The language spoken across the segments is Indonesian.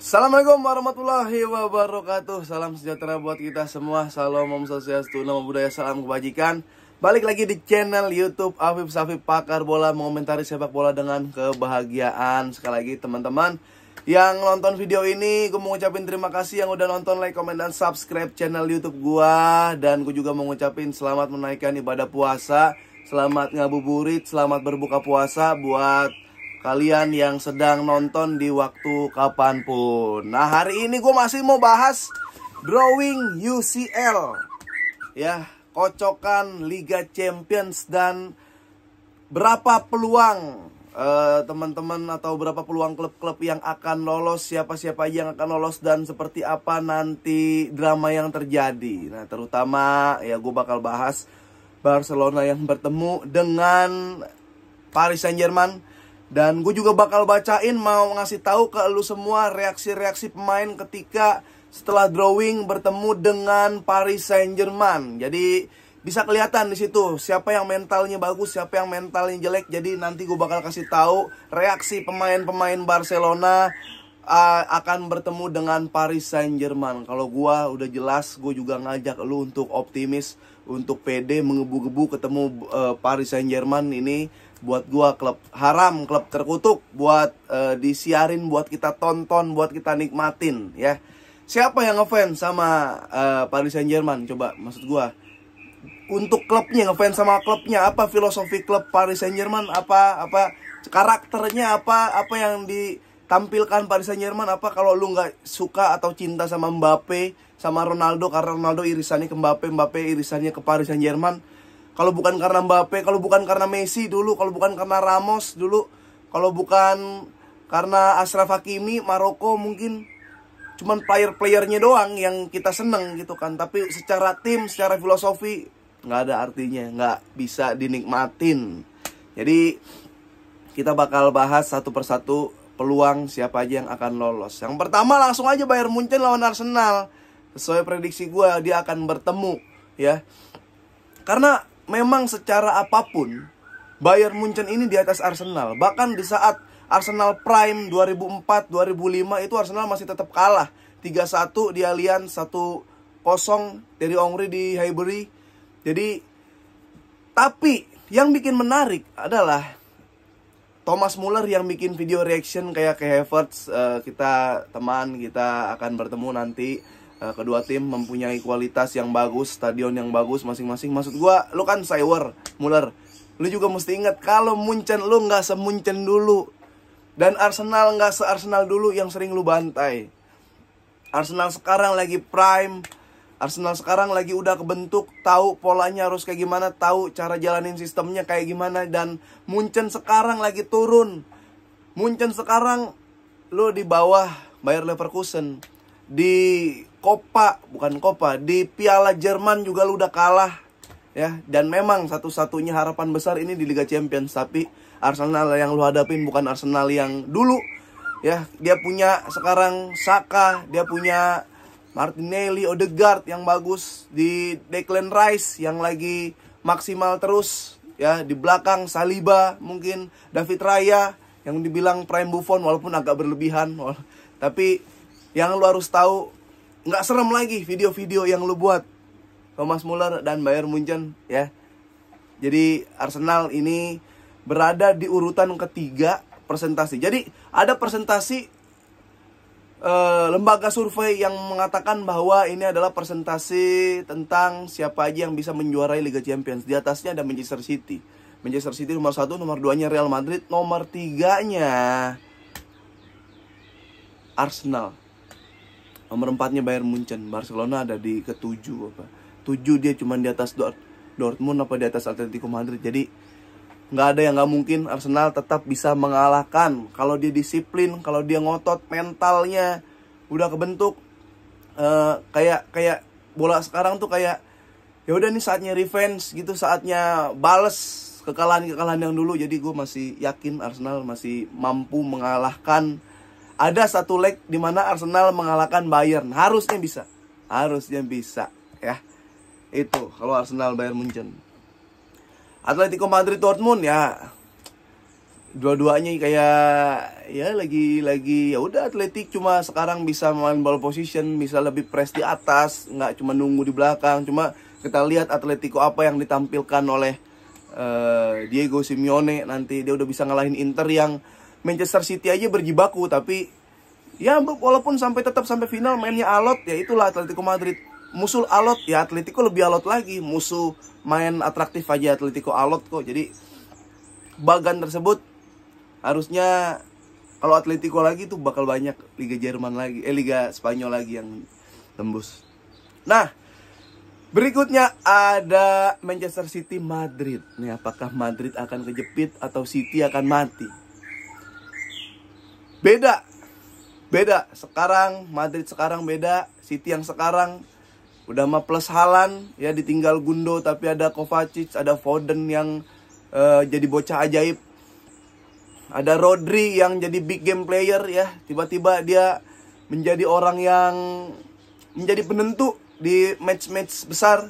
Assalamualaikum warahmatullahi wabarakatuh Salam sejahtera buat kita semua Salam Om Swastiastu, nama budaya Salam Kebajikan Balik lagi di channel Youtube Afif Safi Pakar Bola Mengomentari sepak bola dengan kebahagiaan Sekali lagi teman-teman Yang nonton video ini Gue mau ngucapin terima kasih yang udah nonton Like, komen, dan subscribe channel Youtube gua Dan gue juga mau ngucapin selamat menaikkan ibadah puasa Selamat ngabuburit Selamat berbuka puasa Buat kalian yang sedang nonton di waktu kapanpun. Nah hari ini gue masih mau bahas drawing UCL ya kocokan Liga Champions dan berapa peluang eh, teman-teman uh, atau berapa peluang klub-klub yang akan lolos siapa-siapa yang akan lolos dan seperti apa nanti drama yang terjadi nah terutama ya gue bakal bahas Barcelona yang bertemu dengan Paris Saint Germain dan gue juga bakal bacain mau ngasih tahu ke lu semua reaksi-reaksi pemain ketika setelah drawing bertemu dengan Paris Saint-Germain. Jadi bisa kelihatan di situ siapa yang mentalnya bagus, siapa yang mentalnya jelek. Jadi nanti gue bakal kasih tahu reaksi pemain-pemain Barcelona uh, akan bertemu dengan Paris Saint-Germain. Kalau gue udah jelas, gue juga ngajak lu untuk optimis, untuk Pede mengebu-gebu ketemu uh, Paris Saint-Germain ini buat gua klub haram, klub terkutuk buat uh, disiarin, buat kita tonton, buat kita nikmatin ya. Siapa yang ngefans sama uh, Paris Saint-Germain? Coba maksud gua. Untuk klubnya ngefans sama klubnya apa filosofi klub Paris Saint-Germain apa apa karakternya apa apa yang ditampilkan Paris Saint-Germain apa kalau lu nggak suka atau cinta sama Mbappe sama Ronaldo karena Ronaldo irisannya ke Mbappe Mbappe irisannya ke Paris Saint-Germain kalau bukan karena Mbappe, kalau bukan karena Messi dulu, kalau bukan karena Ramos dulu, kalau bukan karena Ashraf Hakimi, Maroko mungkin cuman player-playernya doang yang kita seneng gitu kan. Tapi secara tim, secara filosofi nggak ada artinya, nggak bisa dinikmatin. Jadi kita bakal bahas satu persatu peluang siapa aja yang akan lolos. Yang pertama langsung aja Bayern Munchen lawan Arsenal. Sesuai prediksi gue dia akan bertemu ya. Karena memang secara apapun Bayern Munchen ini di atas Arsenal. Bahkan di saat Arsenal Prime 2004, 2005 itu Arsenal masih tetap kalah. 3-1 di Allianz, 1-0 dari Ongri di Highbury. Jadi tapi yang bikin menarik adalah Thomas Muller yang bikin video reaction kayak ke Havertz uh, kita teman kita akan bertemu nanti Eh, kedua tim mempunyai kualitas yang bagus, stadion yang bagus masing-masing. Maksud gua, lu kan Saiwer, Muller. Lu juga mesti ingat kalau Munchen lu nggak semunchen dulu. Dan Arsenal nggak se-Arsenal dulu yang sering lu bantai. Arsenal sekarang lagi prime. Arsenal sekarang lagi udah kebentuk, tahu polanya harus kayak gimana, tahu cara jalanin sistemnya kayak gimana dan Munchen sekarang lagi turun. Munchen sekarang lu di bawah Bayer Leverkusen di Kopa, bukan Kopa, di Piala Jerman juga lu udah kalah ya. Dan memang satu-satunya harapan besar ini di Liga Champions, tapi Arsenal yang lu hadapin bukan Arsenal yang dulu ya. Dia punya sekarang Saka, dia punya Martinelli, Odegaard yang bagus di Declan Rice yang lagi maksimal terus ya di belakang Saliba mungkin David Raya yang dibilang prime Buffon walaupun agak berlebihan tapi yang lu harus tahu nggak serem lagi video-video yang lu buat Thomas Muller dan Bayern Munchen ya jadi Arsenal ini berada di urutan ketiga presentasi jadi ada presentasi Uh, eh, lembaga survei yang mengatakan bahwa ini adalah presentasi tentang siapa aja yang bisa menjuarai Liga Champions di atasnya ada Manchester City Manchester City nomor satu, nomor 2-nya Real Madrid, nomor 3-nya Arsenal nomor empatnya Bayern Munchen Barcelona ada di ketujuh apa tujuh dia cuma di atas Dort Dortmund apa di atas Atletico Madrid jadi nggak ada yang nggak mungkin Arsenal tetap bisa mengalahkan kalau dia disiplin kalau dia ngotot mentalnya udah kebentuk uh, kayak kayak bola sekarang tuh kayak ya udah nih saatnya revenge gitu saatnya bales kekalahan kekalahan yang dulu jadi gue masih yakin Arsenal masih mampu mengalahkan ada satu leg di mana Arsenal mengalahkan Bayern. Harusnya bisa. Harusnya bisa ya. Itu kalau Arsenal Bayern Munchen. Atletico Madrid Dortmund ya. Dua-duanya kayak ya lagi lagi ya udah Atletik cuma sekarang bisa main ball position, bisa lebih press di atas, nggak cuma nunggu di belakang, cuma kita lihat Atletico apa yang ditampilkan oleh eh, Diego Simeone nanti dia udah bisa ngalahin Inter yang Manchester City aja berjibaku tapi ya walaupun sampai tetap sampai final mainnya alot ya itulah Atletico Madrid musuh alot ya Atletico lebih alot lagi musuh main atraktif aja Atletico alot kok jadi bagan tersebut harusnya kalau Atletico lagi tuh bakal banyak Liga Jerman lagi eh Liga Spanyol lagi yang tembus nah Berikutnya ada Manchester City Madrid. Nih apakah Madrid akan kejepit atau City akan mati? beda beda sekarang Madrid sekarang beda City yang sekarang udah mah plus Halan ya ditinggal Gundo tapi ada Kovacic ada Foden yang uh, jadi bocah ajaib ada Rodri yang jadi big game player ya tiba-tiba dia menjadi orang yang menjadi penentu di match-match besar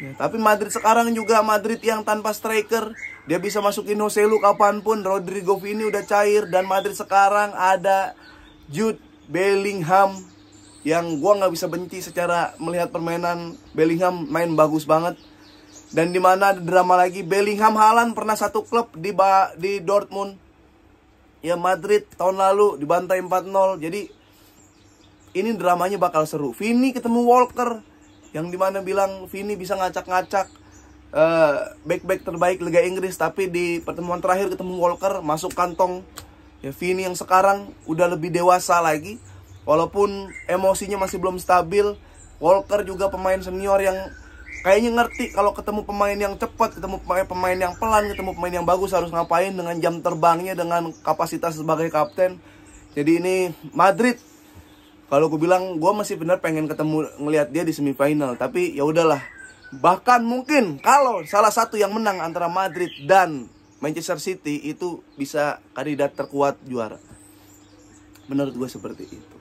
ya, tapi Madrid sekarang juga Madrid yang tanpa striker dia bisa masukin Jose kapanpun. Rodrigo Vini udah cair. Dan Madrid sekarang ada Jude Bellingham. Yang gue gak bisa benci secara melihat permainan Bellingham main bagus banget. Dan dimana ada drama lagi. Bellingham Halan pernah satu klub di, ba di Dortmund. Ya Madrid tahun lalu dibantai 4-0. Jadi ini dramanya bakal seru. Vini ketemu Walker yang dimana bilang Vini bisa ngacak-ngacak back eh, back-back terbaik Liga Inggris tapi di pertemuan terakhir ketemu Walker masuk kantong ya Vini yang sekarang udah lebih dewasa lagi walaupun emosinya masih belum stabil Walker juga pemain senior yang kayaknya ngerti kalau ketemu pemain yang cepat, ketemu pemain yang pelan, ketemu pemain yang bagus harus ngapain dengan jam terbangnya, dengan kapasitas sebagai kapten. Jadi ini Madrid. Kalau gue bilang gue masih benar pengen ketemu ngelihat dia di semifinal, tapi ya udahlah. Bahkan mungkin kalau salah satu yang menang antara Madrid dan Manchester City itu bisa kandidat terkuat juara. Menurut gue seperti itu.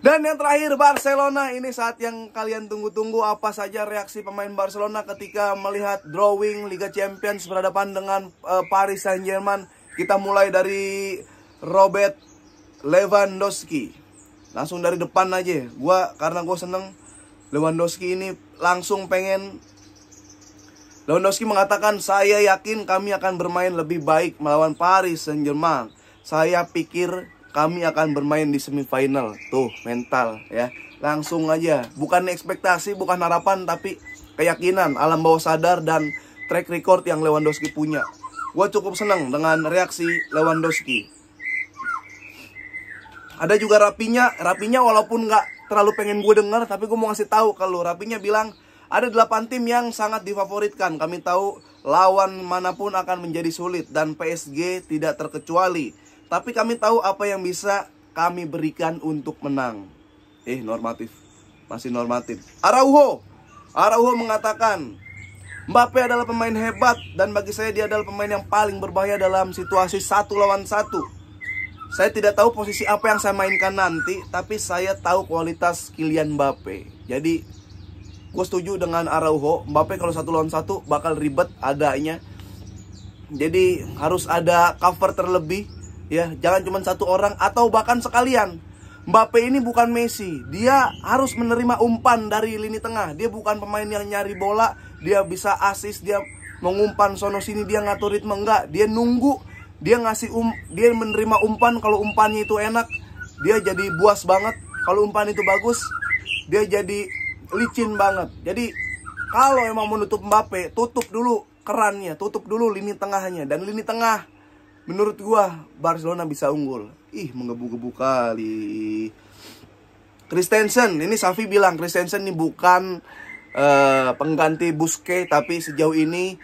Dan yang terakhir Barcelona ini saat yang kalian tunggu-tunggu apa saja reaksi pemain Barcelona ketika melihat drawing Liga Champions berhadapan dengan uh, Paris Saint-Germain. Kita mulai dari Robert Lewandowski. Langsung dari depan aja. Gua karena gue seneng Lewandowski ini langsung pengen Lewandowski mengatakan saya yakin kami akan bermain lebih baik melawan Paris dan Jerman. Saya pikir kami akan bermain di semifinal. Tuh, mental ya. Langsung aja, bukan ekspektasi, bukan harapan tapi keyakinan, alam bawah sadar dan track record yang Lewandowski punya. Gue cukup senang dengan reaksi Lewandowski. Ada juga Rapinya, Rapinya walaupun nggak terlalu pengen gue denger tapi gue mau ngasih tahu kalau Rapinya bilang ada 8 tim yang sangat difavoritkan. Kami tahu lawan manapun akan menjadi sulit dan PSG tidak terkecuali. Tapi kami tahu apa yang bisa kami berikan untuk menang. Eh, normatif. Masih normatif. Arauho, Arauho mengatakan, Mbappe adalah pemain hebat dan bagi saya dia adalah pemain yang paling berbahaya dalam situasi satu lawan satu. Saya tidak tahu posisi apa yang saya mainkan nanti, tapi saya tahu kualitas Kylian Mbappe. Jadi, gue setuju dengan Araujo. Mbappe kalau satu lawan satu bakal ribet adanya. Jadi harus ada cover terlebih, ya. Jangan cuma satu orang atau bahkan sekalian. Mbappe ini bukan Messi. Dia harus menerima umpan dari lini tengah. Dia bukan pemain yang nyari bola. Dia bisa assist. Dia mengumpan sono sini. Dia ngatur ritme enggak. Dia nunggu dia ngasih um dia menerima umpan kalau umpannya itu enak dia jadi buas banget kalau umpan itu bagus dia jadi licin banget jadi kalau emang menutup Mbappe tutup dulu kerannya tutup dulu lini tengahnya dan lini tengah menurut gua Barcelona bisa unggul ih menggebu-gebu kali Kristensen ini Safi bilang Kristensen ini bukan uh, pengganti Buske tapi sejauh ini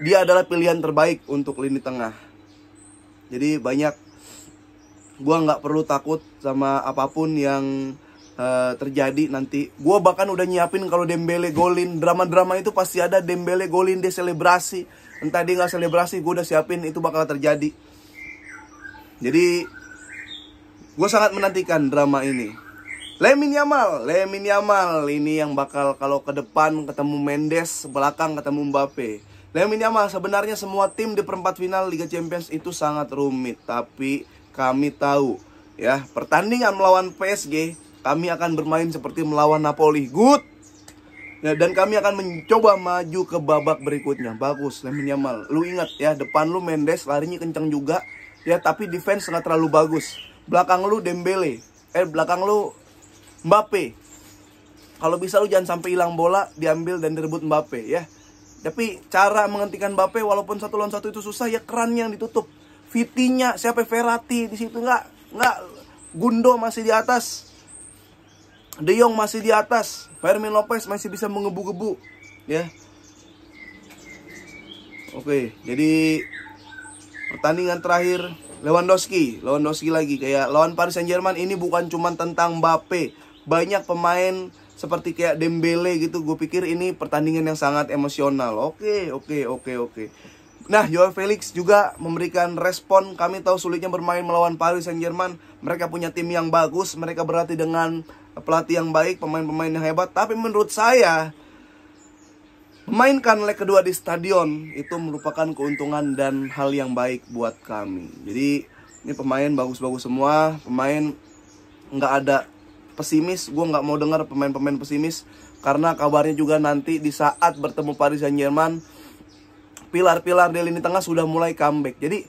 dia adalah pilihan terbaik untuk lini tengah jadi banyak gue nggak perlu takut sama apapun yang uh, terjadi nanti gue bahkan udah nyiapin kalau Dembele golin drama-drama itu pasti ada Dembele golin dia selebrasi entah dia nggak selebrasi gue udah siapin itu bakal terjadi jadi gue sangat menantikan drama ini Lemin Yamal, Lemin Yamal ini yang bakal kalau ke depan ketemu Mendes, belakang ketemu Mbappe. Lemin Yamal, sebenarnya semua tim di perempat final Liga Champions itu sangat rumit, tapi kami tahu ya, pertandingan melawan PSG kami akan bermain seperti melawan Napoli. Good. Ya, dan kami akan mencoba maju ke babak berikutnya. Bagus, Lemin Yamal. Lu ingat ya, depan lu Mendes larinya kencang juga. Ya, tapi defense nggak terlalu bagus. Belakang lu Dembele. Eh, belakang lu Mbappe. Kalau bisa lu jangan sampai hilang bola, diambil dan direbut Mbappe ya. Tapi cara menghentikan Mbappe walaupun satu lawan satu itu susah ya kerannya yang ditutup. Vitinya siapa Ferrati di situ nggak nggak Gundo masih di atas. De Jong masih di atas. Fermin Lopez masih bisa mengebu-gebu ya. Oke, jadi pertandingan terakhir Lewandowski, Lewandowski lagi kayak lawan Paris Saint Germain ini bukan cuma tentang Mbappe, banyak pemain seperti kayak Dembele gitu gue pikir ini pertandingan yang sangat emosional oke oke oke oke Nah, Joao Felix juga memberikan respon. Kami tahu sulitnya bermain melawan Paris Saint-Germain. Mereka punya tim yang bagus, mereka berlatih dengan pelatih yang baik, pemain-pemain yang hebat. Tapi menurut saya, memainkan leg kedua di stadion itu merupakan keuntungan dan hal yang baik buat kami. Jadi, ini pemain bagus-bagus semua, pemain nggak ada pesimis gue nggak mau dengar pemain-pemain pesimis karena kabarnya juga nanti di saat bertemu Paris Saint Germain pilar-pilar di lini tengah sudah mulai comeback jadi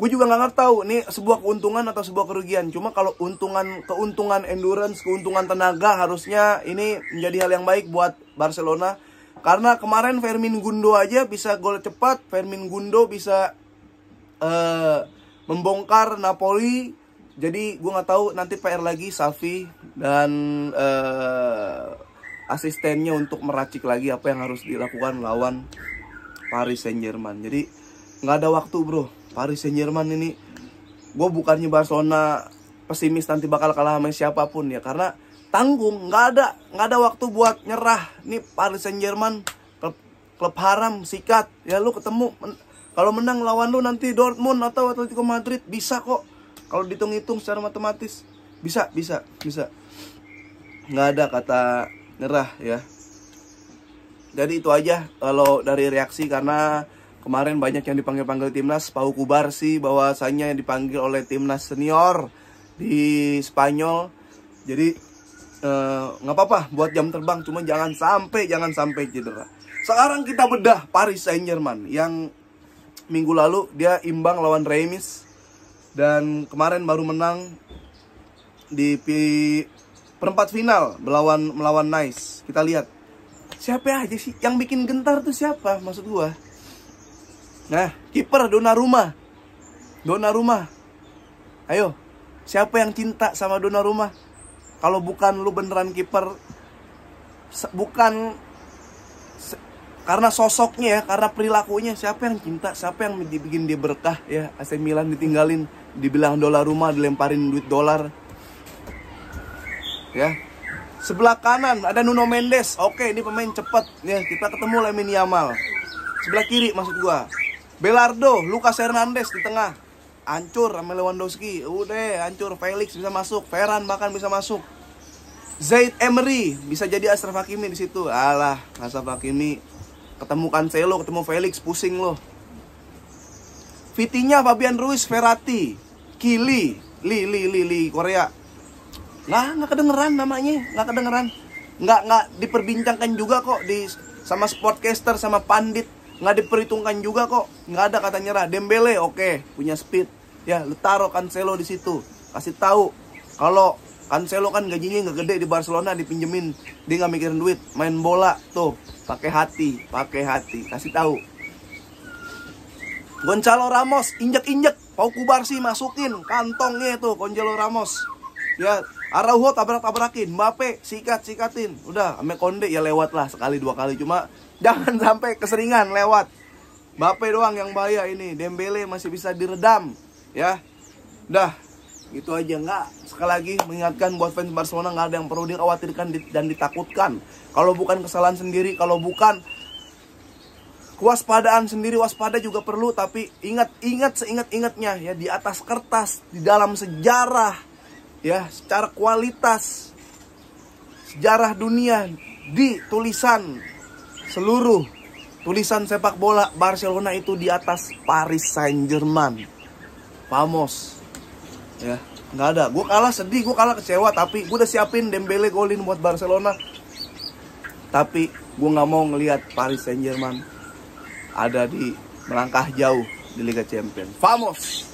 gue juga nggak tahu ini sebuah keuntungan atau sebuah kerugian cuma kalau untungan keuntungan endurance keuntungan tenaga harusnya ini menjadi hal yang baik buat Barcelona karena kemarin Fermin Gundo aja bisa gol cepat Fermin Gundo bisa uh, membongkar Napoli jadi gue nggak tahu nanti PR lagi Safi dan uh, asistennya untuk meracik lagi apa yang harus dilakukan lawan Paris Saint Germain. Jadi nggak ada waktu bro. Paris Saint Germain ini gue bukannya Barcelona pesimis nanti bakal kalah sama siapapun ya karena tanggung nggak ada nggak ada waktu buat nyerah. Nih Paris Saint Germain klub, klub haram sikat ya lu ketemu men kalau menang lawan lu nanti Dortmund atau Atletico Madrid bisa kok kalau dihitung-hitung secara matematis bisa, bisa, bisa. Nggak ada kata nerah ya. Jadi itu aja kalau dari reaksi karena kemarin banyak yang dipanggil-panggil timnas. Pau Kubar sih bahwasanya yang dipanggil oleh timnas senior di Spanyol. Jadi eh, nggak eh, apa-apa buat jam terbang, cuma jangan sampai jangan sampai cedera. Sekarang kita bedah Paris Saint Germain yang minggu lalu dia imbang lawan Remis dan kemarin baru menang di perempat final melawan melawan Nice. Kita lihat siapa aja sih yang bikin gentar tuh siapa maksud gua. Nah, kiper Dona Rumah. Ayo, siapa yang cinta sama Dona Rumah? Kalau bukan lu beneran kiper bukan karena sosoknya ya, karena perilakunya siapa yang cinta, siapa yang dibikin dia berkah ya. AC Milan ditinggalin, dibilang dolar rumah, dilemparin duit dolar. Ya. Sebelah kanan ada Nuno Mendes. Oke, ini pemain cepet ya. Kita ketemu Lamine Yamal. Sebelah kiri maksud gua. Belardo, Lucas Hernandez di tengah. Hancur sama Lewandowski. Udah, hancur. Felix bisa masuk, Ferran bahkan bisa masuk. Zaid Emery bisa jadi asraf Hakimi di situ. Alah, asraf Hakimi Ketemu Cancelo, ketemu Felix, pusing loh. Vitinya Fabian Ruiz, Ferrati, Kili, Li Li Li Li Korea. Lah nggak kedengeran namanya, nggak kedengeran. Nggak nggak diperbincangkan juga kok di sama sportcaster sama pandit nggak diperhitungkan juga kok nggak ada katanya nyerah Dembele oke okay, punya speed ya lu Cancelo di situ kasih tahu kalau kan Cancelo kan gajinya nggak gede di Barcelona dipinjemin dia nggak mikirin duit main bola tuh pakai hati pakai hati kasih tahu Goncalo Ramos injek injek Pau Kubarsi masukin kantongnya itu Gonzalo Ramos ya Araujo tabrak-tabrakin Mbappe sikat-sikatin udah ame Konde ya lewat lah sekali dua kali cuma jangan sampai keseringan lewat Mbappe doang yang bahaya ini Dembele masih bisa diredam ya dah itu aja nggak sekali lagi mengingatkan buat fans Barcelona nggak ada yang perlu dikhawatirkan dan ditakutkan kalau bukan kesalahan sendiri kalau bukan kewaspadaan sendiri waspada juga perlu tapi ingat ingat seingat ingatnya ya di atas kertas di dalam sejarah ya secara kualitas sejarah dunia di tulisan seluruh tulisan sepak bola Barcelona itu di atas Paris Saint Germain Vamos ya nggak ada gue kalah sedih gue kalah kecewa tapi gue udah siapin Dembele golin buat Barcelona tapi gue nggak mau ngelihat Paris Saint Germain ada di melangkah jauh di Liga Champions. Vamos!